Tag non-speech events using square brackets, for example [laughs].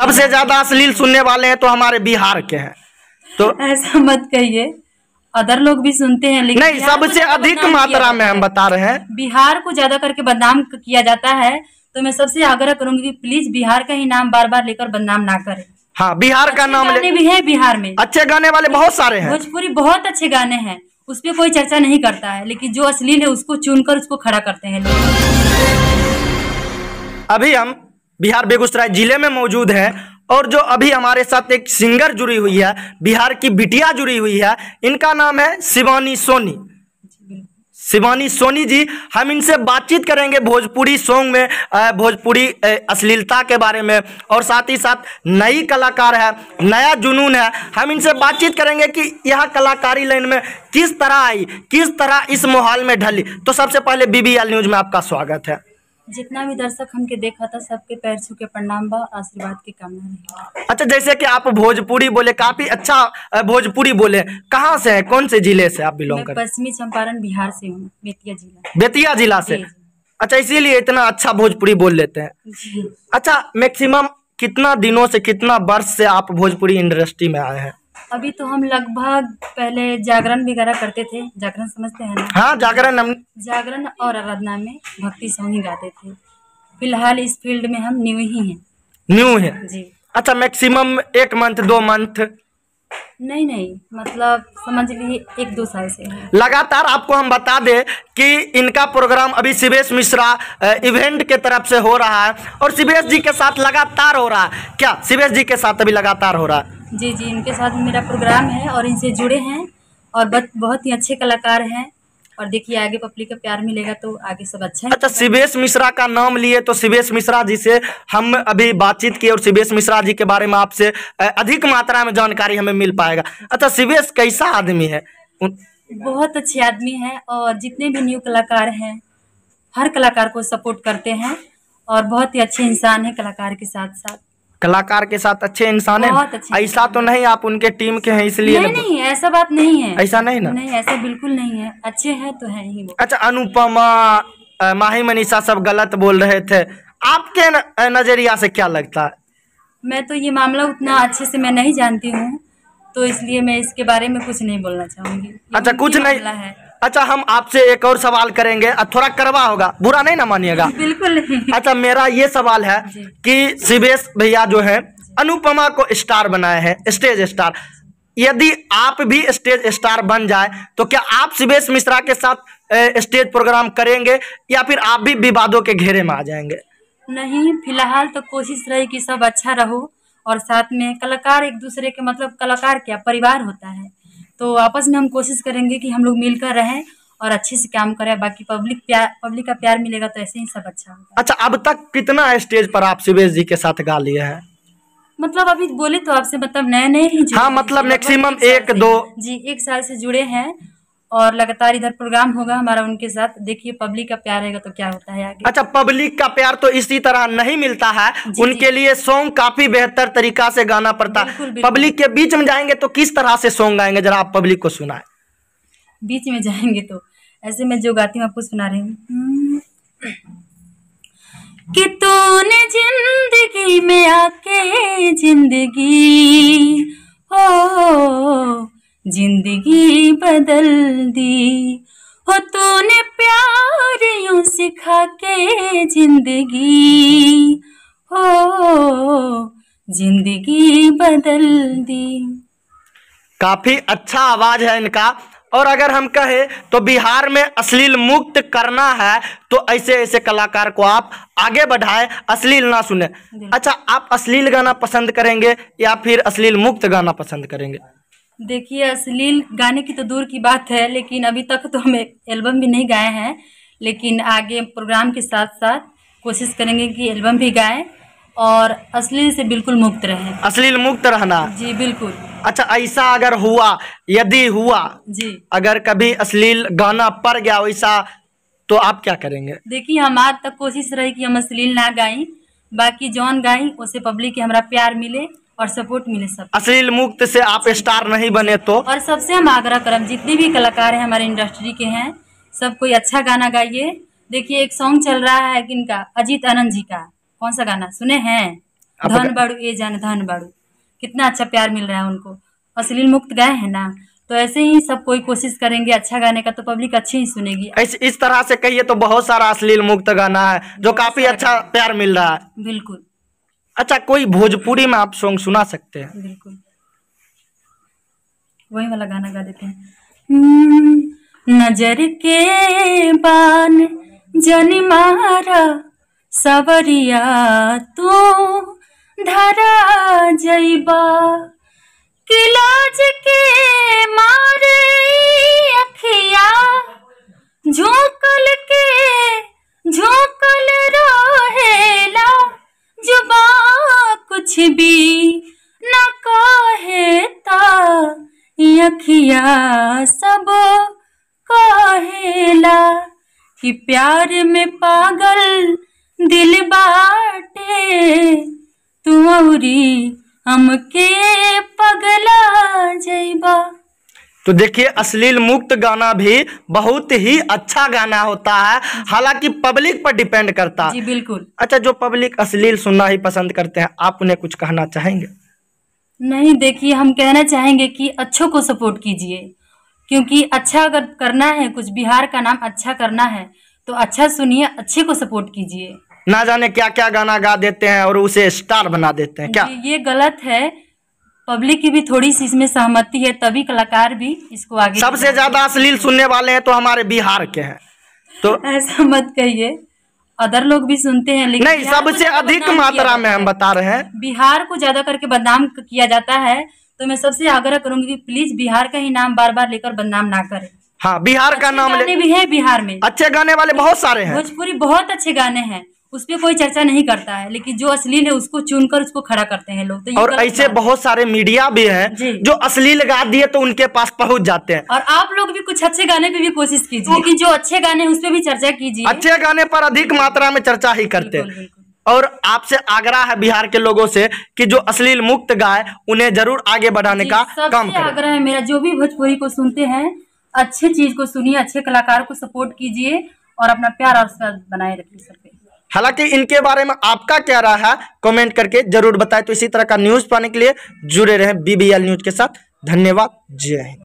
सबसे ज्यादा अश्लील सुनने वाले हैं तो हमारे बिहार के हैं तो ऐसा मत कहिए अदर लोग भी सुनते हैं लेकिन नहीं सबसे अधिक मात्रा में हम बता रहे हैं बिहार को ज्यादा करके बदनाम किया जाता है तो मैं सबसे आग्रह करूंगी कि प्लीज बिहार का ही नाम बार बार लेकर बदनाम ना करें हाँ बिहार का नाम गाने भी है बिहार में अच्छे गाने वाले बहुत सारे हैं भोजपुरी बहुत अच्छे गाने हैं उस पर कोई चर्चा नहीं करता है लेकिन जो अश्लील है उसको चुनकर उसको खड़ा करते हैं अभी हम बिहार बेगूसराय जिले में मौजूद है और जो अभी हमारे साथ एक सिंगर जुड़ी हुई है बिहार की बिटिया जुड़ी हुई है इनका नाम है शिवानी सोनी शिवानी सोनी जी हम इनसे बातचीत करेंगे भोजपुरी सॉन्ग में भोजपुरी अश्लीलता के बारे में और साथ ही साथ नई कलाकार है नया जुनून है हम इनसे बातचीत करेंगे कि यह कलाकारी लाइन में किस तरह आई किस तरह इस माहौल में ढली तो सबसे पहले बीबीएल न्यूज़ में आपका स्वागत है जितना भी दर्शक हमके देखा था सबके पैर छू के प्रणाम बा आशीर्वाद की कामना अच्छा जैसे कि आप भोजपुरी बोले काफी अच्छा भोजपुरी बोले कहाँ से है कौन से जिले से आप बिलोंग कर पश्चिमी चंपारण बिहार से हूँ बेतिया जिला बेतिया जिला से अच्छा इसीलिए इतना अच्छा भोजपुरी बोल लेते हैं अच्छा मैक्सिमम कितना दिनों से कितना वर्ष से आप भोजपुरी इंडस्ट्री में आए हैं अभी तो हम लगभग पहले जागरण वगैरह करते थे जागरण समझते हैं ना हाँ जागरण हम जागरण और आराधना में भक्ति सॉन्ग ही गाते थे फिलहाल इस फील्ड में हम न्यू ही हैं न्यू है जी अच्छा मैक्सिमम एक मंथ दो मंथ नहीं नहीं मतलब समझ लीजिए एक दो साल से लगातार आपको हम बता दें कि इनका प्रोग्राम अभी शिवेश मिश्रा इवेंट के तरफ से हो रहा है और शिवेश जी के साथ लगातार हो रहा है क्या शिवेश जी के साथ अभी लगातार हो रहा है जी जी इनके साथ मेरा प्रोग्राम है और इनसे जुड़े हैं और बहुत ही अच्छे कलाकार हैं और देखिए आगे पब्लिक का प्यार मिलेगा तो आगे सब अच्छा है अच्छा शिवेश मिश्रा का नाम लिए तो शिवेश मिश्रा जी से हम अभी बातचीत किए और शिवेश मिश्रा जी के बारे में आपसे अधिक मात्रा में जानकारी हमें मिल पाएगा अच्छा शिवेश कैसा आदमी है बहुत अच्छे आदमी है और जितने भी न्यू कलाकार हैं हर कलाकार को सपोर्ट करते हैं और बहुत ही अच्छे इंसान है कलाकार के साथ साथ कलाकार के साथ अच्छे इंसान है ऐसा तो नहीं आप उनके टीम के हैं इसलिए नहीं नहीं ऐसा बात नहीं है ऐसा नहीं ना नहीं ऐसा बिल्कुल नहीं है अच्छे है तो है ही अच्छा अनुपमा माही मनीषा सब गलत बोल रहे थे आपके नजरिया से क्या लगता है मैं तो ये मामला उतना अच्छे से मैं नहीं जानती हूँ तो इसलिए मैं इसके बारे में कुछ नहीं बोलना चाहूंगी अच्छा कुछ नहीं है अच्छा हम आपसे एक और सवाल करेंगे थोड़ा करवा होगा बुरा नहीं ना मानिएगा [laughs] बिल्कुल अच्छा मेरा ये सवाल है कि शिवेश भैया जो है अनुपमा को स्टार बनाए हैं स्टेज स्टार यदि आप भी स्टेज स्टार बन जाए तो क्या आप शिवेश मिश्रा के साथ स्टेज प्रोग्राम करेंगे या फिर आप भी विवादों के घेरे में आ जाएंगे नहीं फिलहाल तो कोशिश रहे कि सब अच्छा रहो और साथ में कलाकार एक दूसरे के मतलब कलाकार क्या परिवार होता है तो आपस में हम कोशिश करेंगे कि हम लोग मिलकर रहें और अच्छे से काम करें बाकी पब्लिक प्यार पब्लिक का प्यार मिलेगा तो ऐसे ही सब अच्छा होगा अच्छा अब तक कितना स्टेज पर आप शिवेश जी के साथ गा लिए हैं मतलब अभी बोले तो आपसे मतलब नए नए ही हाँ मतलब मैक्सिमम एक, एक दो जी एक साल से जुड़े हैं और लगातार इधर प्रोग्राम होगा हमारा उनके साथ देखिए पब्लिक का प्यार रहेगा तो क्या होता है आगे अच्छा पब्लिक का प्यार तो इसी तरह नहीं मिलता है जी, उनके जी। लिए सॉन्ग काफी बेहतर तरीका से गाना पड़ता है पब्लिक के बीच में जाएंगे तो किस तरह से सॉन्ग गाएंगे जरा आप पब्लिक को सुनाए बीच में जाएंगे तो ऐसे में जो गाती हूँ आपको सुना रही हूँ जिंदगी में आके जिंदगी जिंदगी बदल दी हो तूने प्यार यूं सिखा के जिंदगी हो जिंदगी बदल दी काफ़ी अच्छा आवाज़ है इनका और अगर हम कहें तो बिहार में अश्लील मुक्त करना है तो ऐसे ऐसे कलाकार को आप आगे बढ़ाएं अश्लील ना सुने अच्छा आप अश्लील गाना पसंद करेंगे या फिर अश्लील मुक्त गाना पसंद करेंगे देखिए अश्लील गाने की तो दूर की बात है लेकिन अभी तक तो हम एल्बम भी नहीं गाए हैं लेकिन आगे प्रोग्राम के साथ साथ कोशिश करेंगे कि एल्बम भी गाएं और अश्लील से बिल्कुल मुक्त रहें अश्लील मुक्त रहना जी बिल्कुल अच्छा ऐसा अगर हुआ यदि हुआ जी अगर कभी अश्लील गाना पड़ गया वैसा तो आप क्या करेंगे देखिए हमारे तक कोशिश रही कि हम अश्लील ना गाएं बाकी जौन गाएं उससे पब्लिक के हमारा प्यार मिले और सपोर्ट मिले सब अश्लील मुक्त से आप स्टार नहीं बने तो और सबसे हम आग्रह करें जितने भी कलाकार हैं हमारे इंडस्ट्री के हैं सब कोई अच्छा गाना गाइए देखिए एक सॉन्ग चल रहा है किनका अजीत आनंद जी का कौन सा गाना सुने हैं धन बाड़ू ये जान धन बाड़ू कितना अच्छा प्यार मिल रहा है उनको अश्लील मुक्त गए हैं ना तो ऐसे ही सब कोई कोशिश करेंगे अच्छा गाने का तो पब्लिक अच्छी ही सुनेगी इस, इस तरह से कहिए तो बहुत सारा अश्लील मुक्त गाना है जो काफी अच्छा प्यार मिल रहा है बिल्कुल अच्छा कोई भोजपुरी में आप सॉन्ग सुना सकते हैं बिल्कुल वही वाला गाना गा देते हैं हम्म, नजर के बान जन मारा सवरिया तू धरा जैबा किलाज के मारे अखिया झोंकल के झोंकल कुछ भी न कहता यखिया सब कहेला कि प्यार में पागल दिल बाटे तू औरी हमके पगला जैबा तो देखिए अश्लील मुक्त गाना भी बहुत ही अच्छा गाना होता है हालांकि पब्लिक पर डिपेंड करता है बिल्कुल अच्छा जो पब्लिक अश्लील सुनना ही पसंद करते हैं आप उन्हें कुछ कहना चाहेंगे नहीं देखिए हम कहना चाहेंगे कि अच्छों को सपोर्ट कीजिए क्योंकि अच्छा अगर करना है कुछ बिहार का नाम अच्छा करना है तो अच्छा सुनिए अच्छे को सपोर्ट कीजिए ना जाने क्या क्या गाना गा देते हैं और उसे स्टार बना देते हैं क्या ये गलत है पब्लिक की भी थोड़ी सी इसमें सहमति है तभी कलाकार भी इसको आगे सबसे ज्यादा अश्लील सुनने वाले हैं तो हमारे बिहार के हैं तो ऐसा मत कहिए अदर लोग भी सुनते हैं लेकिन नहीं सबसे अधिक मात्रा में हम बता रहे हैं बिहार को ज्यादा करके बदनाम किया जाता है तो मैं सबसे आग्रह करूंगी की प्लीज बिहार का ही नाम बार बार लेकर बदनाम ना करें हाँ बिहार का नाम भी है बिहार में अच्छे गाने वाले बहुत सारे हैं भोजपुरी बहुत अच्छे गाने हैं उस पर कोई चर्चा नहीं करता है लेकिन जो अश्लील है उसको चुनकर उसको खड़ा करते हैं लोग तो और ऐसे बहुत सारे मीडिया भी हैं जो अश्लील गा दिए तो उनके पास पहुंच जाते हैं और आप लोग भी कुछ अच्छे गाने पे भी कोशिश कीजिए लेकिन जो अच्छे गाने उस पर भी चर्चा कीजिए अच्छे गाने पर अधिक मात्रा में चर्चा ही करते हैं और आपसे आग्रह है बिहार के लोगों से कि जो अश्लील मुक्त गाय उन्हें जरूर आगे बढ़ाने का काम करें आग्रह है मेरा जो भी भोजपुरी को सुनते हैं अच्छे चीज को सुनिए अच्छे कलाकार को सपोर्ट कीजिए और अपना प्यार और बनाए रखिए सबके हालांकि इनके बारे में आपका क्या रहा है कमेंट करके जरूर बताएं तो इसी तरह का न्यूज़ पाने के लिए जुड़े रहें बीबीएल न्यूज़ के साथ धन्यवाद जय हिंद